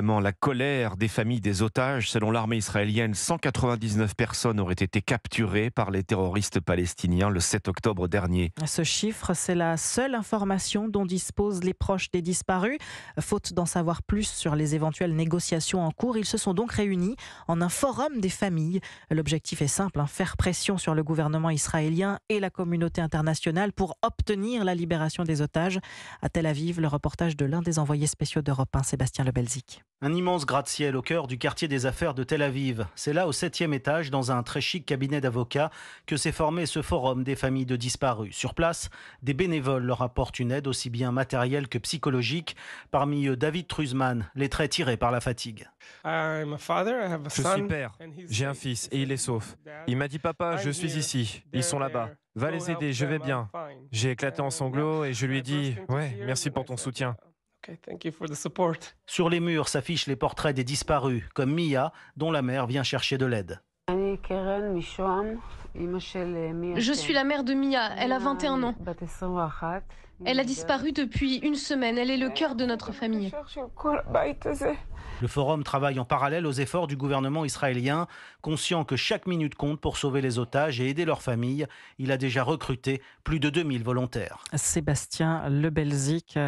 la colère des familles des otages. Selon l'armée israélienne, 199 personnes auraient été capturées par les terroristes palestiniens le 7 octobre dernier. Ce chiffre, c'est la seule information dont disposent les proches des disparus. Faute d'en savoir plus sur les éventuelles négociations en cours, ils se sont donc réunis en un forum des familles. L'objectif est simple, hein, faire pression sur le gouvernement israélien et la communauté internationale pour obtenir la libération des otages. À Tel Aviv, le reportage de l'un des envoyés spéciaux d'Europe 1, Sébastien Lebelzik. Un immense gratte-ciel au cœur du quartier des affaires de Tel Aviv. C'est là, au septième étage, dans un très chic cabinet d'avocats, que s'est formé ce forum des familles de disparus. Sur place, des bénévoles leur apportent une aide aussi bien matérielle que psychologique. Parmi eux, David Truzman, les traits tirés par la fatigue. Je suis père, j'ai un fils et il est sauf. Il m'a dit Papa, je suis ici, ils sont là-bas. Va les aider, je vais bien. J'ai éclaté en sanglots et je lui ai dit Ouais, merci pour ton soutien. Sur les murs s'affichent les portraits des disparus, comme Mia, dont la mère vient chercher de l'aide. Je suis la mère de Mia, elle a 21 ans. Bah, elle a disparu depuis une semaine, elle est le cœur de notre famille. Le forum travaille en parallèle aux efforts du gouvernement israélien, conscient que chaque minute compte pour sauver les otages et aider leurs familles. Il a déjà recruté plus de 2000 volontaires. Sébastien Lebelzik.